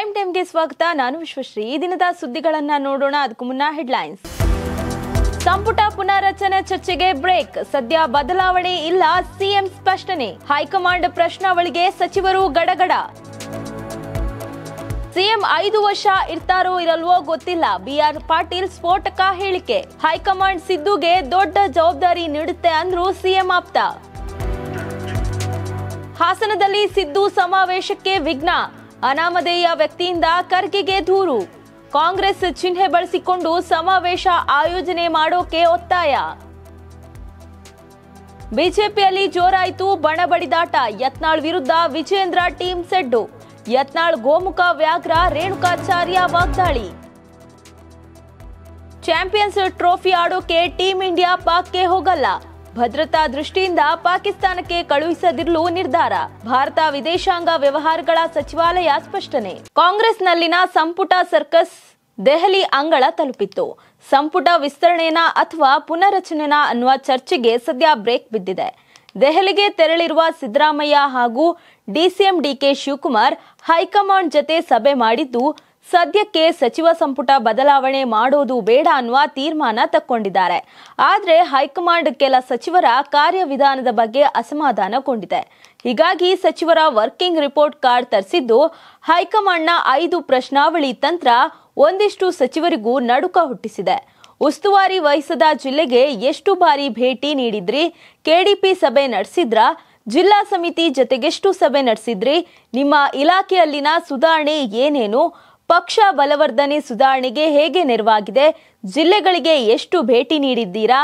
prime ಟೈಮ್ಗೆ ಸ್ವಾಗತ ನಾನು ವಿಶ್ವಶ್ರೀ ಈ ದಿನದ ಸುದ್ದಿಗಳನ್ನ ನೋಡೋಣ ಅದಕ್ಕೂ ಮುನ್ನ ಹೆಡ್ಲೈನ್ಸ್ ಸಂಪುಟ ಪುನರಚನೆ ಚರ್ಚೆಗೆ ಬ್ರೇಕ್ ಸದ್ಯ ಬದಲಾವಣೆ ಇಲ್ಲ ಸಿಎಂ ಸ್ಪಷ್ಟನೆ ಹೈಕಮಾಂಡ್ ಪ್ರಶ್ನಾವಳಿಗೆ ಸಚಿವರು ಗಡಗಡ ಸಿಎಂ ಐದು ವರ್ಷ ಇರ್ತಾರೋ ಇರಲ್ವೋ ಗೊತ್ತಿಲ್ಲ ಬಿಆರ್ ಪಾಟೀಲ್ ಸ್ಫೋಟಕ ಹೇಳಿಕೆ ಹೈಕಮಾಂಡ್ ಸಿದ್ದುಗೆ ದೊಡ್ಡ ಜವಾಬ್ದಾರಿ ನೀಡುತ್ತೆ ಅಂದ್ರು ಸಿಎಂ ಆಪ್ತ ಹಾಸನದಲ್ಲಿ ಸಿದ್ದು ಸಮಾವೇಶಕ್ಕೆ ವಿಘ್ನ ಅನಾಮಧೇಯ ವ್ಯಕ್ತಿಯಿಂದ ಖರ್ಗೆಗೆ ದೂರು ಕಾಂಗ್ರೆಸ್ ಚಿಹ್ನೆ ಬಳಸಿಕೊಂಡು ಸಮಾವೇಶ ಆಯೋಜನೆ ಮಾಡೋಕೆ ಒತ್ತಾಯ ಬಿಜೆಪಿಯಲ್ಲಿ ಜೋರಾಯಿತು ಬಣ ಯತ್ನಾಳ್ ವಿರುದ್ಧ ವಿಜೇಂದ್ರ ಟೀಂ ಸೆಡ್ಡು ಯತ್ನಾಳ್ ಗೋಮುಖ ವ್ಯಾಘ್ರ ರೇಣುಕಾಚಾರ್ಯ ವಾಗ್ದಾಳಿ ಚಾಂಪಿಯನ್ಸ್ ಟ್ರೋಫಿ ಆಡೋಕೆ ಟೀಂ ಇಂಡಿಯಾ ಪಾಕ್ಗೆ ಹೋಗಲ್ಲ ಭದ್ರತಾ ದೃಷ್ಟಿಯಿಂದ ಪಾಕಿಸ್ತಾನಕ್ಕೆ ಕಳುಹಿಸದಿರಲು ನಿರ್ಧಾರ ಭಾರತ ವಿದೇಶಾಂಗ ವ್ಯವಹಾರಗಳ ಸಚಿವಾಲಯ ಸ್ಪಷ್ಟನೆ ಕಾಂಗ್ರೆಸ್ನಲ್ಲಿನ ಸಂಪುಟ ಸರ್ಕಸ್ ದೆಹಲಿ ಅಂಗಳ ತಲುಪಿತ್ತು ಸಂಪುಟ ವಿಸ್ತರಣೆನ ಅಥವಾ ಪುನರಚನೆನ ಅನ್ನುವ ಚರ್ಚೆಗೆ ಸದ್ಯ ಬ್ರೇಕ್ ಬಿದ್ದಿದೆ ದೆಹಲಿಗೆ ತೆರಳಿರುವ ಸಿದ್ದರಾಮಯ್ಯ ಹಾಗೂ ಡಿಸಿಎಂ ಡಿಕೆ ಶಿವಕುಮಾರ್ ಹೈಕಮಾಂಡ್ ಜತೆ ಸಭೆ ಮಾಡಿದ್ದು ಸದ್ಯಕ್ಕೆ ಸಚಿವ ಸಂಪುಟ ಬದಲಾವಣೆ ಮಾಡೋದು ಬೇಡ ಅನ್ನುವ ತೀರ್ಮಾನ ತಕ್ಕೊಂಡಿದ್ದಾರೆ ಆದರೆ ಹೈಕಮಾಂಡ್ ಕೆಲ ಸಚಿವರ ಕಾರ್ಯವಿಧಾನದ ಬಗ್ಗೆ ಅಸಮಾಧಾನಗೊಂಡಿದೆ ಹೀಗಾಗಿ ಸಚಿವರ ವರ್ಕಿಂಗ್ ರಿಪೋರ್ಟ್ ಕಾರ್ಡ್ ತರಿಸಿದ್ದು ಹೈಕಮಾಂಡ್ನ ಐದು ಪ್ರಶ್ನಾವಳಿ ತಂತ್ರ ಒಂದಿಷ್ಟು ಸಚಿವರಿಗೂ ನಡುಕ ಹುಟ್ಟಿಸಿದೆ ಉಸ್ತುವಾರಿ ವಹಿಸದ ಜಿಲ್ಲೆಗೆ ಎಷ್ಟು ಬಾರಿ ಭೇಟಿ ನೀಡಿದ್ರಿ ಕೆಡಿಪಿ ಸಭೆ ನಡೆಸಿದ್ರ ಜಿಲ್ಲಾ ಸಮಿತಿ ಜತೆಗೆಷ್ಟು ಸಭೆ ನಡೆಸಿದ್ರಿ ನಿಮ್ಮ ಇಲಾಖೆಯಲ್ಲಿನ ಸುಧಾರಣೆ ಏನೇನು ಪಕ್ಷ ಬಲವರ್ಧನೆ ಸುಧಾರಣೆಗೆ ಹೇಗೆ ನೆರವಾಗಿದೆ ಜಿಲ್ಲೆಗಳಿಗೆ ಎಷ್ಟು ಭೇಟಿ ನೀಡಿದ್ದೀರಾ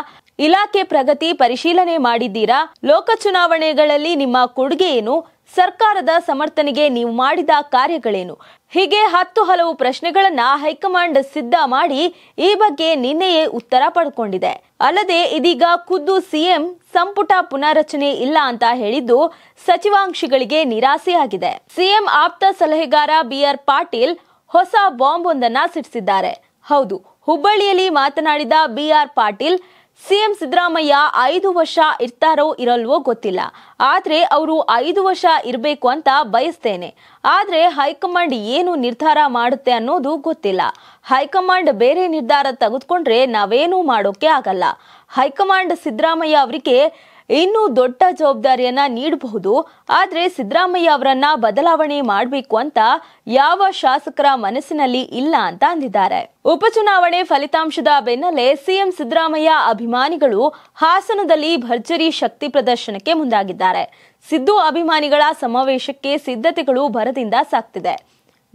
ಇಲಾಖೆ ಪ್ರಗತಿ ಪರಿಶೀಲನೆ ಮಾಡಿದ್ದೀರಾ ಲೋಕ ಚುನಾವಣೆಗಳಲ್ಲಿ ನಿಮ್ಮ ಕೊಡುಗೆ ಏನು ಸರ್ಕಾರದ ಸಮರ್ಥನೆಗೆ ನೀವು ಮಾಡಿದ ಕಾರ್ಯಗಳೇನು ಹೀಗೆ ಹತ್ತು ಹಲವು ಪ್ರಶ್ನೆಗಳನ್ನ ಹೈಕಮಾಂಡ್ ಸಿದ್ಧ ಮಾಡಿ ಈ ಬಗ್ಗೆ ನಿನ್ನೆಯೇ ಉತ್ತರ ಪಡ್ಕೊಂಡಿದೆ ಅಲ್ಲದೆ ಇದೀಗ ಖುದ್ದು ಸಿಎಂ ಸಂಪುಟ ಪುನಾರಚನೆ ಇಲ್ಲ ಅಂತ ಹೇಳಿದ್ದು ಸಚಿವಾಂಶಿಗಳಿಗೆ ನಿರಾಸೆಯಾಗಿದೆ ಸಿಎಂ ಆಪ್ತ ಸಲಹೆಗಾರ ಬಿಆರ್ ಪಾಟೀಲ್ ಹೊಸ ಬಾಂಬ್ ಒಂದನ್ನ ಸಿಡಿಸಿದ್ದಾರೆ ಹೌದು ಹುಬ್ಬಳ್ಳಿಯಲ್ಲಿ ಮಾತನಾಡಿದ B R Patil CM Siddaramaiah ಐದು ವರ್ಷ ಇರ್ತಾರೋ ಇರಲ್ವೋ ಗೊತ್ತಿಲ್ಲ ಆದ್ರೆ ಅವರು ಐದು ವರ್ಷ ಇರಬೇಕು ಅಂತ ಬಯಸ್ತೇನೆ ಆದ್ರೆ ಹೈಕಮಾಂಡ್ ಏನು ನಿರ್ಧಾರ ಮಾಡುತ್ತೆ ಅನ್ನೋದು ಗೊತ್ತಿಲ್ಲ ಹೈಕಮಾಂಡ್ ಬೇರೆ ನಿರ್ಧಾರ ತೆಗೆದುಕೊಂಡ್ರೆ ನಾವೇನೂ ಮಾಡೋಕೆ ಆಗಲ್ಲ ಹೈಕಮಾಂಡ್ ಸಿದ್ದರಾಮಯ್ಯ ಅವರಿಗೆ ಇನ್ನೂ ದೊಡ್ಡ ಜವಾಬ್ದಾರಿಯನ್ನ ನೀಡಬಹುದು ಆದರೆ ಸಿದ್ದರಾಮಯ್ಯ ಅವರನ್ನ ಬದಲಾವಣೆ ಮಾಡಬೇಕು ಅಂತ ಯಾವ ಶಾಸಕರ ಮನಸ್ಸಿನಲ್ಲಿ ಇಲ್ಲ ಅಂತ ಅಂದಿದ್ದಾರೆ ಉಪಚುನಾವಣೆ ಫಲಿತಾಂಶದ ಬೆನ್ನಲ್ಲೇ ಸಿಎಂ ಸಿದ್ದರಾಮಯ್ಯ ಅಭಿಮಾನಿಗಳು ಹಾಸನದಲ್ಲಿ ಭರ್ಜರಿ ಶಕ್ತಿ ಪ್ರದರ್ಶನಕ್ಕೆ ಮುಂದಾಗಿದ್ದಾರೆ ಸಿದ್ದು ಅಭಿಮಾನಿಗಳ ಸಮಾವೇಶಕ್ಕೆ ಸಿದ್ಧತೆಗಳು ಭರದಿಂದ ಸಾಕ್ತಿದೆ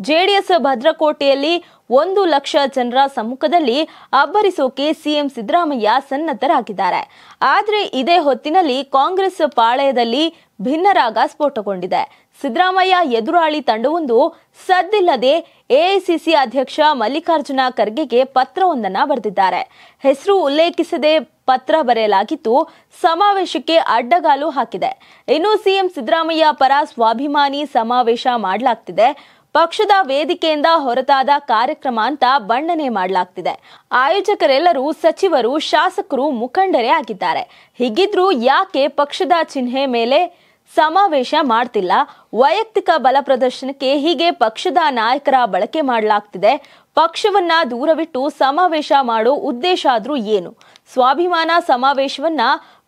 ಜೆಡಿಎಸ್ ಭದ್ರಕೋಟೆಯಲ್ಲಿ ಒಂದು ಲಕ್ಷ ಜನರ ಸಮ್ಮುಖದಲ್ಲಿ ಅಬ್ಬರಿಸೋಕೆ ಸಿಎಂ ಸಿದ್ದರಾಮಯ್ಯ ಸನ್ನದ್ಧರಾಗಿದ್ದಾರೆ ಆದರೆ ಇದೇ ಹೊತ್ತಿನಲ್ಲಿ ಕಾಂಗ್ರೆಸ್ ಪಾಳಯದಲ್ಲಿ ಭಿನ್ನರಾಗ ಸ್ಫೋಟಗೊಂಡಿದೆ ಸಿದ್ದರಾಮಯ್ಯ ಎದುರಾಳಿ ತಂಡವೊಂದು ಸದ್ದಿಲ್ಲದೆ ಎಐಸಿಸಿ ಅಧ್ಯಕ್ಷ ಮಲ್ಲಿಕಾರ್ಜುನ ಖರ್ಗೆಗೆ ಪತ್ರವೊಂದನ್ನು ಬರೆದಿದ್ದಾರೆ ಹೆಸರು ಉಲ್ಲೇಖಿಸದೆ ಪತ್ರ ಬರೆಯಲಾಗಿದ್ದು ಸಮಾವೇಶಕ್ಕೆ ಅಡ್ಡಗಾಲು ಹಾಕಿದೆ ಇನ್ನು ಸಿಎಂ ಸಿದ್ದರಾಮಯ್ಯ ಪರ ಸ್ವಾಭಿಮಾನಿ ಸಮಾವೇಶ ಮಾಡಲಾಗ್ತಿದೆ ಪಕ್ಷದ ವೇದಿಕೆಯಿಂದ ಹೊರತಾದ ಕಾರ್ಯಕ್ರಮ ಅಂತ ಬಣ್ಣನೆ ಮಾಡಲಾಗ್ತಿದೆ ಆಯೋಜಕರೆಲ್ಲರೂ ಸಚಿವರು ಶಾಸಕರು ಮುಖಂಡರೇ ಆಗಿದ್ದಾರೆ ಹೀಗಿದ್ರೂ ಯಾಕೆ ಪಕ್ಷದ ಚಿಹ್ನೆ ಮೇಲೆ ಸಮಾವೇಶ ಮಾಡ್ತಿಲ್ಲ ವೈಯಕ್ತಿಕ ಬಲ ಪ್ರದರ್ಶನಕ್ಕೆ ಹೀಗೆ ಪಕ್ಷದ ನಾಯಕರ ಬಳಕೆ ಮಾಡಲಾಗ್ತಿದೆ ಪಕ್ಷವನ್ನ ದೂರವಿಟ್ಟು ಸಮಾವೇಶ ಮಾಡೋ ಉದ್ದೇಶ ಆದ್ರೂ ಏನು ಸ್ವಾಭಿಮಾನ ಸಮಾವೇಶವನ್ನ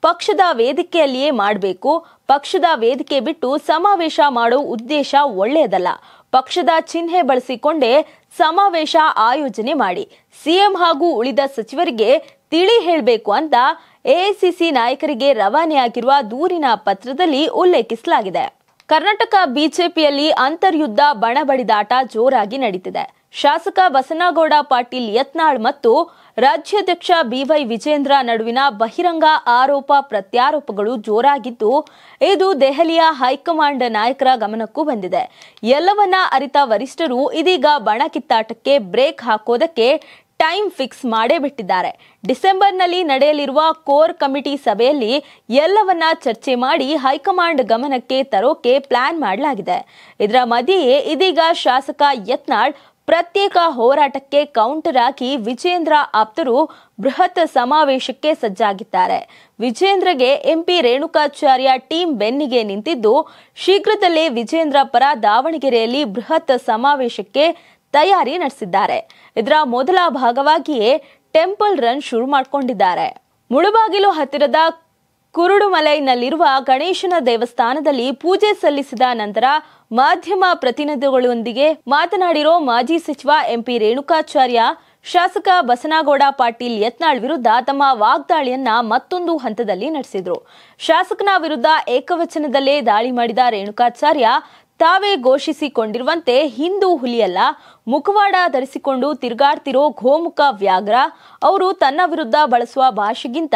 ಪಕ್ಷದ ವೇದಿಕೆಯಲ್ಲಿಯೇ ಮಾಡಬೇಕು ಪಕ್ಷದ ವೇದಿಕೆ ಬಿಟ್ಟು ಸಮಾವೇಶ ಮಾಡೋ ಉದ್ದೇಶ ಒಳ್ಳೆಯದಲ್ಲ ಪಕ್ಷದ ಚಿಹ್ನೆ ಬಳಸಿಕೊಂಡೇ ಸಮಾವೇಶ ಆಯೋಜನೆ ಮಾಡಿ ಸಿಎಂ ಹಾಗೂ ಉಳಿದ ಸಚಿವರಿಗೆ ತಿಳಿ ಹೇಳಬೇಕು ಅಂತ ಎಐಸಿಸಿ ನಾಯಕರಿಗೆ ರವಾನೆಯಾಗಿರುವ ದೂರಿನ ಪತ್ರದಲ್ಲಿ ಉಲ್ಲೇಖಿಸಲಾಗಿದೆ ಕರ್ನಾಟಕ ಬಿಜೆಪಿಯಲ್ಲಿ ಅಂತರ್ಯುದ್ಧ ಬಣಬಡಿದಾಟ ಜೋರಾಗಿ ನಡೀತಿದೆ ಶಾಸಕ ಬಸನಗೌಡ ಪಾಟೀಲ್ ಯತ್ನಾಳ್ ಮತ್ತು ರಾಜ್ಯಾಧ್ಯಕ್ಷ ಬಿವೈ ವಿಜೇಂದ್ರ ನಡುವಿನ ಬಹಿರಂಗ ಆರೋಪ ಪ್ರತ್ಯಾರೋಪಗಳು ಜೋರಾಗಿದ್ದು ಇದು ದೆಹಲಿಯ ಹೈಕಮಾಂಡ್ ನಾಯಕರ ಗಮನಕ್ಕೂ ಬಂದಿದೆ ಎಲ್ಲವನ್ನ ಅರಿತ ವರಿಷ್ಠರು ಇದೀಗ ಬಣ ಕಿತ್ತಾಟಕ್ಕೆ ಬ್ರೇಕ್ ಹಾಕೋದಕ್ಕೆ ಟೈಮ್ ಫಿಕ್ಸ್ ಮಾಡೇ ಬಿಟ್ಟಿದ್ದಾರೆ ಡಿಸೆಂಬರ್ನಲ್ಲಿ ನಡೆಯಲಿರುವ ಕೋರ್ ಕಮಿಟಿ ಸಭೆಯಲ್ಲಿ ಎಲ್ಲವನ್ನ ಚರ್ಚೆ ಮಾಡಿ ಹೈಕಮಾಂಡ್ ಗಮನಕ್ಕೆ ತರೋಕೆ ಪ್ಲಾನ್ ಮಾಡಲಾಗಿದೆ ಇದರ ಮಧ್ಯೆಯೇ ಇದೀಗ ಶಾಸಕ ಯತ್ನಾಳ್ ಪ್ರತ್ಯೇಕ ಹೋರಾಟಕ್ಕೆ ಕೌಂಟರ್ ಹಾಕಿ ವಿಜೇಂದ್ರ ಆಪ್ತರು ಬೃಹತ್ ಸಮಾವೇಶಕ್ಕೆ ಸಜ್ಜಾಗಿದ್ದಾರೆ ವಿಜೇಂದ್ರಗೆ ಎಂಪಿ ರೇಣುಕಾಚಾರ್ಯ ಟೀಂ ಬೆನ್ನಿಗೆ ನಿಂತಿದ್ದು ಶೀಘ್ರದಲ್ಲೇ ವಿಜೇಂದ್ರ ಪರ ದಾವಣಗೆರೆಯಲ್ಲಿ ಬೃಹತ್ ಸಮಾವೇಶಕ್ಕೆ ತಯಾರಿ ನಡೆಸಿದ್ದಾರೆ ಇದರ ಮೊದಲ ಭಾಗವಾಗಿಯೇ ಟೆಂಪಲ್ ರನ್ ಶುರು ಮಾಡಿಕೊಂಡಿದ್ದಾರೆ ಮುಳುಬಾಗಿಲು ಹತ್ತಿರದ ಕುರುಡುಮಲೈನಲ್ಲಿರುವ ಗಣೇಶನ ದೇವಸ್ಥಾನದಲ್ಲಿ ಪೂಜೆ ಸಲ್ಲಿಸಿದ ನಂತರ ಮಾಧ್ಯಮ ಪ್ರತಿನಿಧಿಗಳೊಂದಿಗೆ ಮಾತನಾಡಿರೋ ಮಾಜಿ ಸಚಿವ ಎಂಪಿ ರೇಣುಕಾಚಾರ್ಯ ಶಾಸಕ ಬಸನಗೌಡ ಪಾಟೀಲ್ ಯತ್ನಾಳ್ ವಿರುದ್ಧ ತಮ್ಮ ವಾಗ್ದಾಳಿಯನ್ನ ಮತ್ತೊಂದು ಹಂತದಲ್ಲಿ ನಡೆಸಿದ್ರು ಶಾಸಕನ ವಿರುದ್ಧ ಏಕವಚನದಲ್ಲೇ ದಾಳಿ ಮಾಡಿದ ರೇಣುಕಾಚಾರ್ಯ ತಾವೇ ಘೋಷಿಸಿಕೊಂಡಿರುವಂತೆ ಹಿಂದೂ ಹುಲಿಯಲ್ಲ ಮುಖವಾಡ ಧರಿಸಿಕೊಂಡು ತಿರುಗಾಡ್ತಿರೋ ಗೋಮುಖ ವ್ಯಾಘ್ರ ಅವರು ತನ್ನ ವಿರುದ್ಧ ಬಳಸುವ ಭಾಷೆಗಿಂತ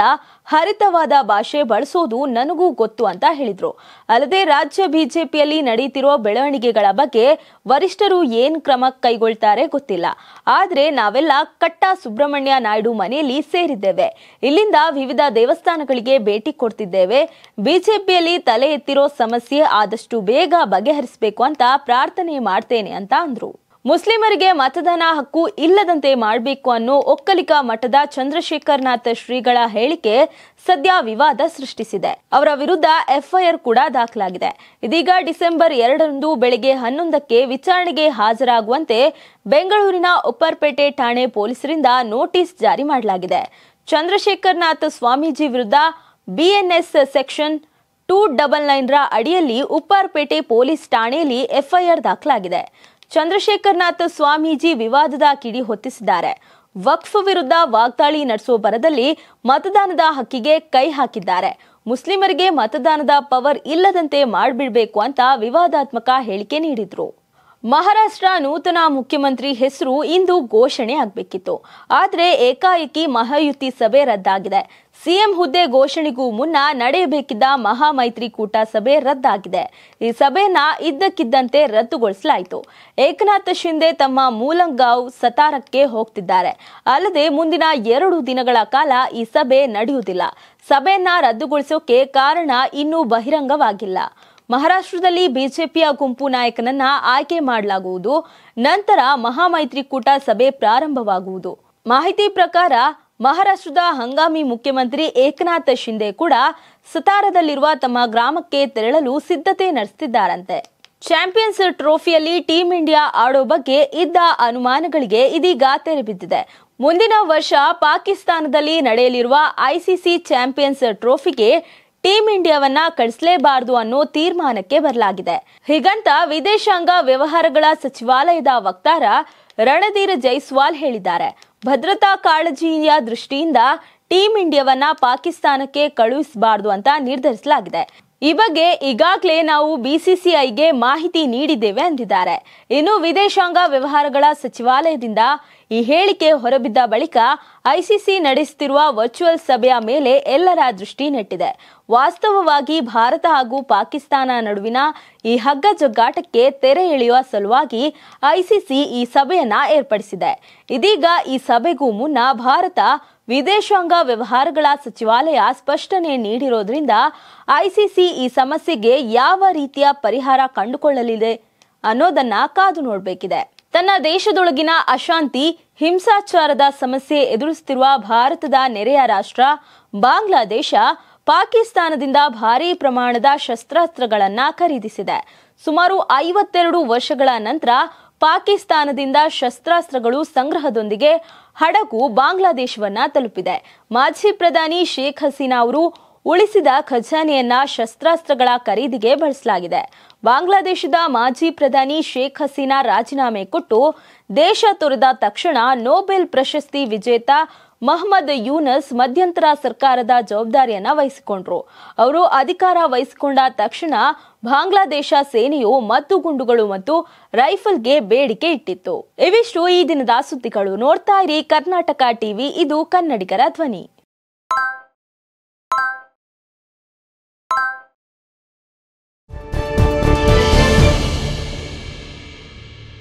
ಹರಿತವಾದ ಭಾಷೆ ಬಳಸೋದು ನನಗೂ ಗೊತ್ತು ಅಂತ ಹೇಳಿದ್ರು ಅಲ್ಲದೆ ರಾಜ್ಯ ಬಿಜೆಪಿಯಲ್ಲಿ ನಡೀತಿರೋ ಬೆಳವಣಿಗೆಗಳ ಬಗ್ಗೆ ವರಿಷ್ಠರು ಏನ್ ಕ್ರಮ ಕೈಗೊಳ್ತಾರೆ ಗೊತ್ತಿಲ್ಲ ಆದರೆ ನಾವೆಲ್ಲ ಕಟ್ಟ ಸುಬ್ರಹ್ಮಣ್ಯ ನಾಯ್ಡು ಮನೆಯಲ್ಲಿ ಸೇರಿದ್ದೇವೆ ಇಲ್ಲಿಂದ ವಿವಿಧ ದೇವಸ್ಥಾನಗಳಿಗೆ ಭೇಟಿ ಕೊಡ್ತಿದ್ದೇವೆ ಬಿಜೆಪಿಯಲ್ಲಿ ತಲೆ ಎತ್ತಿರೋ ಸಮಸ್ಯೆ ಆದಷ್ಟು ಬೇಗ ಬಗೆಹರಿಸಬೇಕು ಅಂತ ಪ್ರಾರ್ಥನೆ ಮಾಡ್ತೇನೆ ಅಂತ ಅಂದ್ರು ಮುಸ್ಲಿಮರಿಗೆ ಮತದಾನ ಹಕ್ಕು ಇಲ್ಲದಂತೆ ಮಾಡಬೇಕು ಅನ್ನೋ ಒಕ್ಕಲಿಗ ಮಠದ ಚಂದ್ರಶೇಖರನಾಥ ಶ್ರೀಗಳ ಹೇಳಿಕೆ ಸದ್ಯ ವಿವಾದ ಸೃಷ್ಟಿಸಿದೆ ಅವರ ವಿರುದ್ಧ ಎಫ್ಐಆರ್ ಕೂಡ ದಾಖಲಾಗಿದೆ ಇದೀಗ ಡಿಸೆಂಬರ್ ಎರಡರಂದು ಬೆಳಗ್ಗೆ ಹನ್ನೊಂದಕ್ಕೆ ವಿಚಾರಣೆಗೆ ಹಾಜರಾಗುವಂತೆ ಬೆಂಗಳೂರಿನ ಉಪ್ಪರ್ಪೇಟೆ ಠಾಣೆ ಪೊಲೀಸರಿಂದ ನೋಟಿಸ್ ಜಾರಿ ಮಾಡಲಾಗಿದೆ ಚಂದ್ರಶೇಖರನಾಥ ಸ್ವಾಮೀಜಿ ವಿರುದ್ಧ BNS section two double nine ರ ಅಡಿಯಲ್ಲಿ ಉಪ್ಪಾರ್ಪೇಟೆ ಪೊಲೀಸ್ ಠಾಣೆಯಲ್ಲಿ ಎಫ್ಐಆರ್ ದಾಖಲಾಗಿದೆ ಚಂದ್ರಶೇಖರ್ನಾಥ್ ಸ್ವಾಮೀಜಿ ವಿವಾದದ ಕಿಡಿ ಹೊತ್ತಿಸಿದ್ದಾರೆ ವಕ್ಫ್ ವಿರುದ್ಧ ವಾಗ್ದಾಳಿ ನಡೆಸುವ ಬರದಲ್ಲಿ ಮತದಾನದ ಹಕ್ಕಿಗೆ ಕೈ ಹಾಕಿದ್ದಾರೆ ಮುಸ್ಲಿಮರಿಗೆ ಮತದಾನದ ಪವರ್ ಇಲ್ಲದಂತೆ ಮಾಡಿಬಿಡಬೇಕು ಅಂತ ವಿವಾದಾತ್ಮಕ ಹೇಳಿಕೆ ನೀಡಿದ್ರು ಮಹಾರಾಷ್ಟ್ರ ನೂತನ ಮುಖ್ಯಮಂತ್ರಿ ಹೆಸರು ಇಂದು ಘೋಷಣೆ ಆಗಬೇಕಿತ್ತು ಆದರೆ ಏಕಾಏಕಿ ಮಹಾಯುತಿ ಸಭೆ ರದ್ದಾಗಿದೆ ಸಿಎಂ ಹುದ್ದೆ ಘೋಷಣೆಗೂ ಮುನ್ನ ನಡೆಯಬೇಕಿದ್ದ ಮಹಾಮೈತ್ರಿಕೂಟ ಸಭೆ ರದ್ದಾಗಿದೆ ಈ ಸಭೆನ ಇದ್ದಕ್ಕಿದ್ದಂತೆ ರದ್ದುಗೊಳಿಸಲಾಯಿತು ಏಕನಾಥ್ ಶಿಂದೆ ತಮ್ಮ ಮೂಲಂಗಾವ್ ಸತಾರಕ್ಕೆ ಹೋಗ್ತಿದ್ದಾರೆ ಅಲ್ಲದೆ ಮುಂದಿನ ಎರಡು ದಿನಗಳ ಕಾಲ ಈ ಸಭೆ ನಡೆಯುವುದಿಲ್ಲ ಸಭೆಯನ್ನ ರದ್ದುಗೊಳಿಸೋಕೆ ಕಾರಣ ಇನ್ನೂ ಬಹಿರಂಗವಾಗಿಲ್ಲ ಮಹಾರಾಷ್ಟ್ರದಲ್ಲಿ ಬಿಜೆಪಿಯ ಗುಂಪು ನಾಯಕನನ್ನ ಆಯ್ಕೆ ಮಾಡಲಾಗುವುದು ನಂತರ ಮಹಾಮೈತ್ರಿಕೂಟ ಸಭೆ ಪ್ರಾರಂಭವಾಗುವುದು ಮಾಹಿತಿ ಪ್ರಕಾರ ಮಹಾರಾಷ್ಟ್ರದ ಹಂಗಾಮಿ ಮುಖ್ಯಮಂತ್ರಿ ಏಕನಾಥ್ ಶಿಂದೆ ಕೂಡ ಸತಾರದಲ್ಲಿರುವ ತಮ್ಮ ಗ್ರಾಮಕ್ಕೆ ತೆರಳಲು ಸಿದ್ಧತೆ ನಡೆಸುತ್ತಿದ್ದಾರಂತೆ ಚಾಂಪಿಯನ್ಸ್ ಟ್ರೋಫಿಯಲ್ಲಿ ಟೀಂ ಇಂಡಿಯಾ ಆಡೋ ಬಗ್ಗೆ ಇದ್ದ ಅನುಮಾನಗಳಿಗೆ ಇದೀಗ ತೆರೆ ಬಿದ್ದಿದೆ ಮುಂದಿನ ವರ್ಷ ಪಾಕಿಸ್ತಾನದಲ್ಲಿ ನಡೆಯಲಿರುವ ಐಸಿಸಿ ಚಾಂಪಿಯನ್ಸ್ ಟ್ರೋಫಿಗೆ ಟೀಂ ಇಂಡಿಯಾವನ್ನ ಕಳಿಸಲೇಬಾರದು ಅನ್ನೋ ತೀರ್ಮಾನಕ್ಕೆ ಬರಲಾಗಿದೆ ಹೀಗಂತ ವಿದೇಶಾಂಗ ವ್ಯವಹಾರಗಳ ಸಚಿವಾಲಯದ ವಕ್ತಾರ ರಣಧೀರ್ ಜೈಸ್ವಾಲ್ ಹೇಳಿದ್ದಾರೆ ಭದ್ರತಾ ಕಾಳಜಿಯ ದೃಷ್ಟಿಯಿಂದ ಟೀಂ ಇಂಡಿಯಾವನ್ನ ಪಾಕಿಸ್ತಾನಕ್ಕೆ ಕಳುಹಿಸಬಾರದು ಅಂತ ನಿರ್ಧರಿಸಲಾಗಿದೆ ಈ ಬಗ್ಗೆ ಈಗಾಗಲೇ ನಾವು ಬಿಸಿಸಿಐಗೆ ಮಾಹಿತಿ ನೀಡಿದ್ದೇವೆ ಅಂದಿದ್ದಾರೆ ಇನ್ನು ವಿದೇಶಾಂಗ ವ್ಯವಹಾರಗಳ ಸಚಿವಾಲಯದಿಂದ ಈ ಹೇಳಿಕೆ ಹೊರಬಿದ್ದ ಬಳಿಕ ಐಸಿಸಿ ನಡೆಸುತ್ತಿರುವ ವರ್ಚುವಲ್ ಸಭೆಯ ಮೇಲೆ ಎಲ್ಲರ ದೃಷ್ಟಿ ನೆಟ್ಟಿದೆ ವಾಸ್ತವವಾಗಿ ಭಾರತ ಹಾಗೂ ಪಾಕಿಸ್ತಾನ ನಡುವಿನ ಈ ಹಗ್ಗ ಜಗ್ಗಾಟಕ್ಕೆ ತೆರೆ ಎಳೆಯುವ ಸಲುವಾಗಿ ಐಸಿಸಿ ಈ ಸಭೆಯನ್ನ ಏರ್ಪಡಿಸಿದೆ ಇದೀಗ ಈ ಸಭೆಗೂ ಮುನ್ನ ಭಾರತ ವಿದೇಶಾಂಗ ವ್ಯವಹಾರಗಳ ಸಚಿವಾಲಯ ಸ್ಪಷ್ಟನೆ ನೀಡಿರೋದ್ರಿಂದ ಐಸಿಸಿ ಈ ಸಮಸ್ಯೆಗೆ ಯಾವ ರೀತಿಯ ಪರಿಹಾರ ಕಂಡುಕೊಳ್ಳಲಿದೆ ಅನ್ನೋದನ್ನ ಕಾದು ನೋಡಬೇಕಿದೆ ತನ್ನ ದೇಶದೊಳಗಿನ ಅಶಾಂತಿ ಹಿಂಸಾಚಾರದ ಸಮಸ್ಯೆ ಎದುರಿಸುತ್ತಿರುವ ಭಾರತದ ನೆರೆಯ ರಾಷ್ಟ್ರ ಬಾಂಗ್ಲಾದೇಶ ಪಾಕಿಸ್ತಾನದಿಂದ ಭಾರೀ ಪ್ರಮಾಣದ ಶಸ್ತ್ರಾಸ್ತ್ರಗಳನ್ನು ಖರೀದಿಸಿದೆ ಸುಮಾರು ಐವತ್ತೆರಡು ವರ್ಷಗಳ ನಂತರ ಪಾಕಿಸ್ತಾನದಿಂದ ಶಸ್ತ್ರಾಸ್ತ್ರಗಳು ಸಂಗ್ರಹದೊಂದಿಗೆ ಹಡಗು ಬಾಂಗ್ಲಾದೇಶವನ್ನ ತಲುಪಿದೆ ಮಾಜಿ ಪ್ರಧಾನಿ ಶೇಖ್ ಹಸೀನಾ ಅವರು ಉಳಿಸಿದ ಖಜಾನೆಯನ್ನ ಶಸ್ತ್ರಾಸ್ತ್ರಗಳ ಖರೀದಿಗೆ ಬಳಸಲಾಗಿದೆ ಬಾಂಗ್ಲಾದೇಶದ ಮಾಜಿ ಪ್ರಧಾನಿ ಶೇಖ್ ಹಸೀನಾ ರಾಜೀನಾಮೆ ಕೊಟ್ಟು ದೇಶ ತೊರೆದ ತಕ್ಷಣ ನೋಬೆಲ್ ಪ್ರಶಸ್ತಿ ವಿಜೇತ ಮಹಮ್ಮದ್ ಯೂನಸ್ ಮಧ್ಯಂತರ ಸರ್ಕಾರದ ಜವಾಬ್ದಾರಿಯನ್ನ ವಹಿಸಿಕೊಂಡ್ರು ಅವರು ಅಧಿಕಾರ ವಹಿಸಿಕೊಂಡ ತಕ್ಷಣ ಬಾಂಗ್ಲಾದೇಶ ಸೇನೆಯು ಮದ್ದು ಗುಂಡುಗಳು ಮತ್ತು ರೈಫಲ್ಗೆ ಬೇಡಿಕೆ ಇಟ್ಟಿತ್ತು ಇವಿಷ್ಟು ಈ ದಿನದ ಸುದ್ದಿಗಳು ನೋಡ್ತಾ ಇರಿ ಕರ್ನಾಟಕ ಟಿವಿ ಇದು ಕನ್ನಡಿಗರ ಧ್ವನಿ